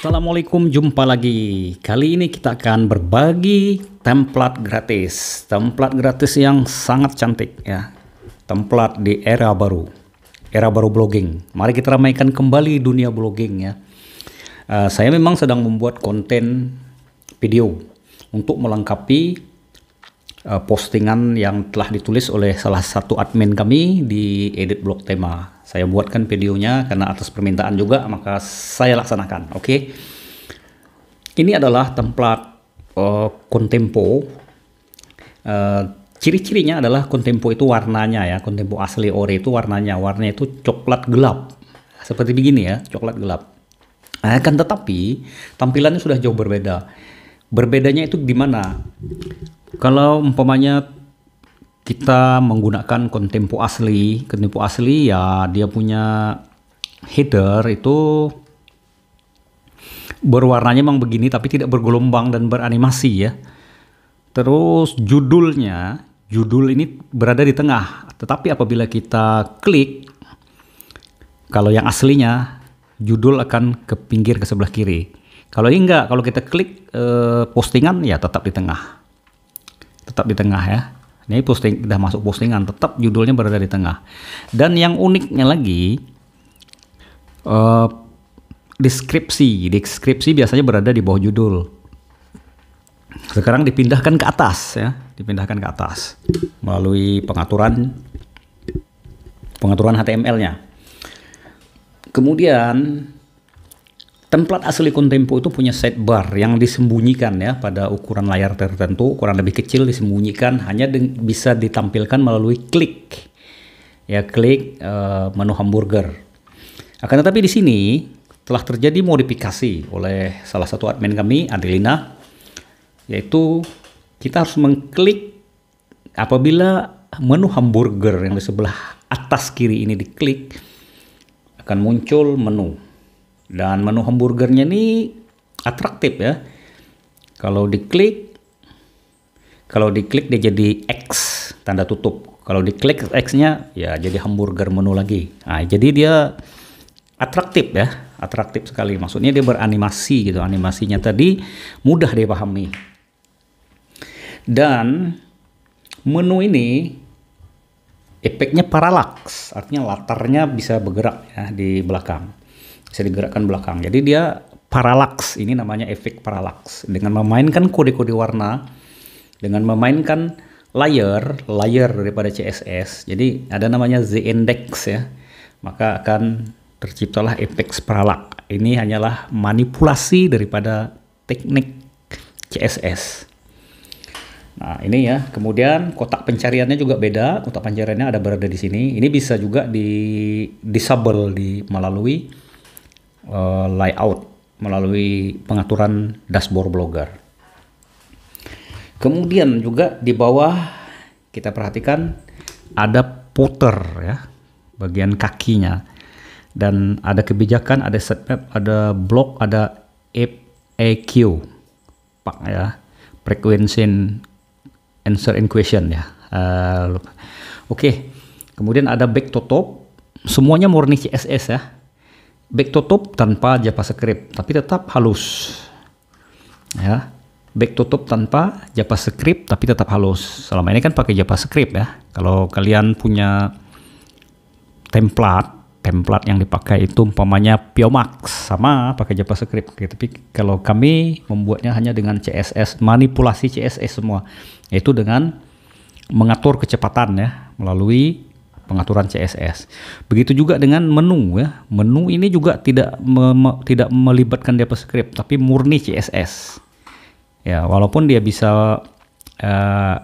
Assalamualaikum, jumpa lagi. Kali ini kita akan berbagi template gratis. Template gratis yang sangat cantik ya. Template di era baru. Era baru blogging. Mari kita ramaikan kembali dunia blogging ya. Uh, saya memang sedang membuat konten video untuk melengkapi uh, postingan yang telah ditulis oleh salah satu admin kami di edit blog tema saya buatkan videonya karena atas permintaan juga maka saya laksanakan. Oke. Okay? Ini adalah template kontempo. Eh, uh, eh, Ciri-cirinya adalah kontempo itu warnanya ya, kontempo asli ore itu warnanya, warnanya itu coklat gelap. Seperti begini ya, coklat gelap. Akan tetapi tampilannya sudah jauh berbeda. Berbedanya itu di mana? Kalau umpamanya kita menggunakan kontempo asli kontempo asli ya dia punya header itu berwarnanya memang begini tapi tidak bergelombang dan beranimasi ya terus judulnya judul ini berada di tengah tetapi apabila kita klik kalau yang aslinya judul akan ke pinggir ke sebelah kiri kalau ini enggak kalau kita klik eh, postingan ya tetap di tengah tetap di tengah ya ini posting udah masuk postingan tetap judulnya berada di tengah. Dan yang uniknya lagi uh, deskripsi, deskripsi biasanya berada di bawah judul. Sekarang dipindahkan ke atas ya, dipindahkan ke atas melalui pengaturan pengaturan HTML-nya. Kemudian Template asli Kontempo itu punya sidebar yang disembunyikan ya pada ukuran layar tertentu, ukuran lebih kecil disembunyikan hanya di, bisa ditampilkan melalui klik. Ya, klik uh, menu hamburger. Akan tetapi di sini telah terjadi modifikasi oleh salah satu admin kami, Adelina, yaitu kita harus mengklik apabila menu hamburger yang di sebelah atas kiri ini diklik akan muncul menu dan menu hamburgernya ini atraktif ya. Kalau diklik, kalau diklik dia jadi X, tanda tutup. Kalau diklik X-nya ya jadi hamburger menu lagi. Nah, jadi dia atraktif ya, atraktif sekali. Maksudnya dia beranimasi gitu, animasinya tadi mudah dipahami. Dan menu ini efeknya paralaks, artinya latarnya bisa bergerak ya di belakang bisa digerakkan belakang. Jadi dia parallax ini namanya efek parallax Dengan memainkan kode-kode warna, dengan memainkan layer, layer daripada CSS, jadi ada namanya z-index ya, maka akan terciptalah efek paralak. Ini hanyalah manipulasi daripada teknik CSS. Nah, ini ya. Kemudian kotak pencariannya juga beda. Kotak pencariannya ada berada di sini. Ini bisa juga di disable di melalui uh, layout melalui pengaturan dashboard blogger. Kemudian juga di bawah kita perhatikan ada puter ya bagian kakinya dan ada kebijakan, ada map, ada blok, ada FAQ pak ya frequency answer in question ya. Uh, Oke, okay. kemudian ada back to top, semuanya murni CSS ya back to top tanpa JavaScript tapi tetap halus ya back to top tanpa JavaScript tapi tetap halus selama ini kan pakai JavaScript ya kalau kalian punya template template yang dipakai itu umpamanya Piomax sama pakai JavaScript gitu. tapi kalau kami membuatnya hanya dengan CSS manipulasi CSS semua yaitu dengan mengatur kecepatan ya melalui pengaturan CSS. Begitu juga dengan menu ya. Menu ini juga tidak me me tidak melibatkan JavaScript tapi murni CSS. Ya, walaupun dia bisa uh, eh,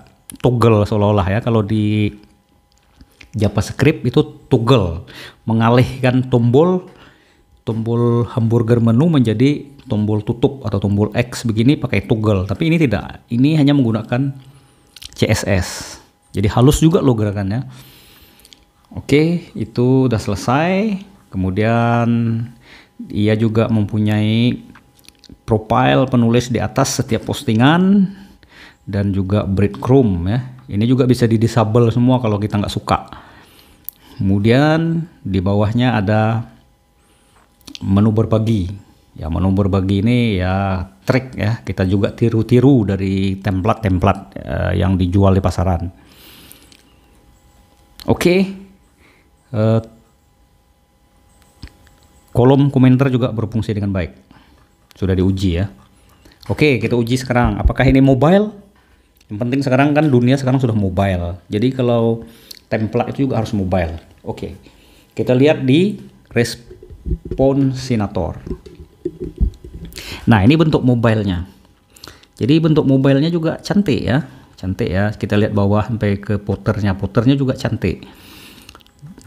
toggle seolah-olah ya kalau di JavaScript itu toggle mengalihkan tombol tombol hamburger menu menjadi tombol tutup atau tombol X begini pakai toggle tapi ini tidak ini hanya menggunakan CSS jadi halus juga lo gerakannya Oke, itu udah selesai. Kemudian ia juga mempunyai profile penulis di atas setiap postingan dan juga breadcrumb ya. Ini juga bisa di disable semua kalau kita nggak suka. Kemudian di bawahnya ada menu berbagi. Ya menu berbagi ini ya trik ya kita juga tiru-tiru dari template-template uh, yang dijual di pasaran. Oke, okay, Eh, kolom komentar juga berfungsi dengan baik sudah diuji ya oke kita uji sekarang apakah ini mobile yang penting sekarang kan dunia sekarang sudah mobile jadi kalau template itu juga harus mobile oke kita lihat di responsinator nah ini bentuk mobilenya jadi bentuk mobilenya juga cantik ya cantik ya kita lihat bawah sampai ke poternya poternya juga cantik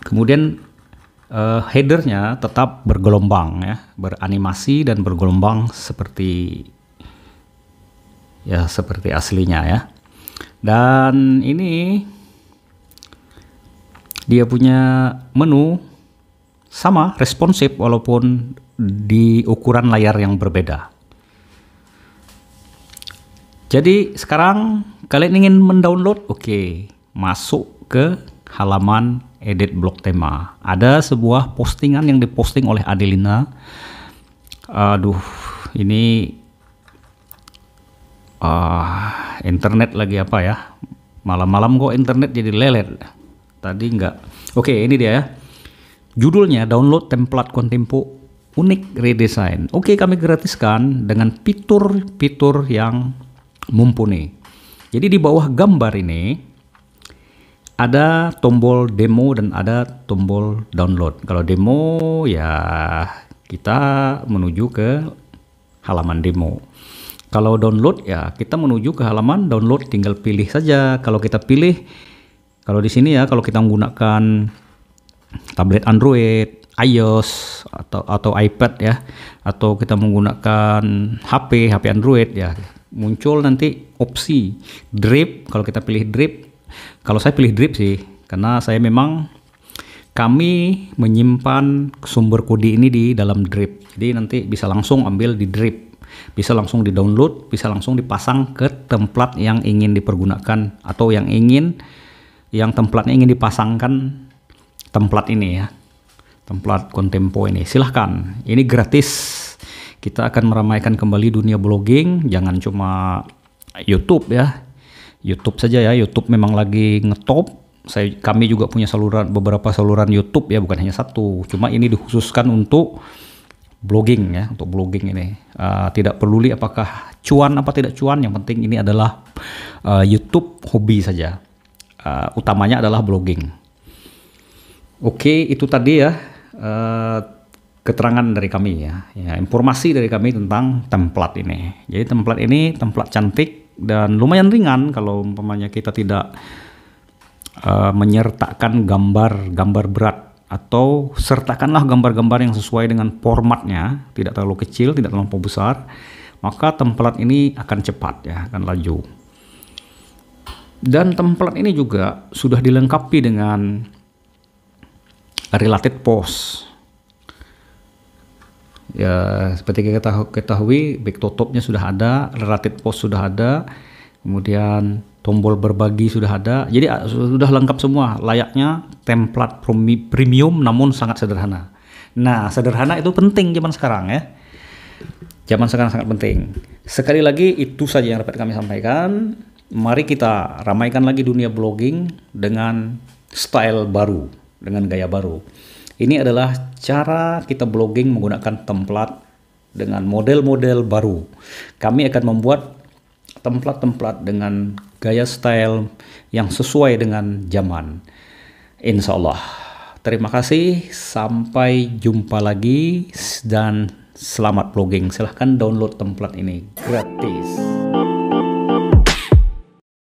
Kemudian uh, headernya tetap bergelombang ya, beranimasi dan bergelombang seperti ya seperti aslinya ya. Dan ini dia punya menu sama responsif walaupun di ukuran layar yang berbeda. Jadi sekarang kalian ingin mendownload, oke, okay. masuk ke halaman edit blog tema. Ada sebuah postingan yang diposting oleh Adelina. Aduh, ini uh, internet lagi apa ya? Malam-malam kok internet jadi lelet. Tadi enggak. Oke, ini dia ya. Judulnya download template kontempo unik redesign. Oke, kami gratiskan dengan fitur-fitur yang mumpuni. Jadi di bawah gambar ini ada tombol demo dan ada tombol download. Kalau demo ya kita menuju ke halaman demo. Kalau download ya kita menuju ke halaman download tinggal pilih saja. Kalau kita pilih kalau di sini ya kalau kita menggunakan tablet Android, iOS atau atau iPad ya atau kita menggunakan HP, HP Android ya muncul nanti opsi drip kalau kita pilih drip kalau saya pilih drip sih, karena saya memang kami menyimpan sumber kode ini di dalam drip. Jadi nanti bisa langsung ambil di drip. Bisa langsung di-download, bisa langsung dipasang ke template yang ingin dipergunakan atau yang ingin yang templatenya ingin dipasangkan template ini ya. Template kontempo ini. Silahkan. Ini gratis kita akan meramaikan kembali dunia blogging jangan cuma YouTube ya YouTube saja ya. YouTube memang lagi ngetop. Saya kami juga punya saluran beberapa saluran YouTube ya, bukan hanya satu. Cuma ini dikhususkan untuk blogging ya, untuk blogging ini. Uh, tidak peduli apakah cuan apa tidak cuan, yang penting ini adalah uh, YouTube hobi saja. Uh, utamanya adalah blogging. Oke, itu tadi ya uh, keterangan dari kami ya. ya, informasi dari kami tentang template ini. Jadi template ini template cantik dan lumayan ringan kalau umpamanya kita tidak uh, menyertakan gambar-gambar berat atau sertakanlah gambar-gambar yang sesuai dengan formatnya, tidak terlalu kecil, tidak terlalu besar, maka tempelat ini akan cepat ya, akan laju. Dan tempelat ini juga sudah dilengkapi dengan related post Ya, seperti kita ketahui, back to topnya sudah ada, related post sudah ada, kemudian tombol berbagi sudah ada. Jadi ah, sudah lengkap semua, layaknya template premium namun sangat sederhana. Nah, sederhana itu penting zaman sekarang ya. Zaman sekarang sangat penting. Sekali lagi itu saja yang dapat kami sampaikan. Mari kita ramaikan lagi dunia blogging dengan style baru, dengan gaya baru. Ini adalah cara kita blogging menggunakan template dengan model-model baru. Kami akan membuat template-template dengan gaya style yang sesuai dengan zaman. Insya Allah. Terima kasih, sampai jumpa lagi dan selamat blogging. Silahkan download template ini gratis.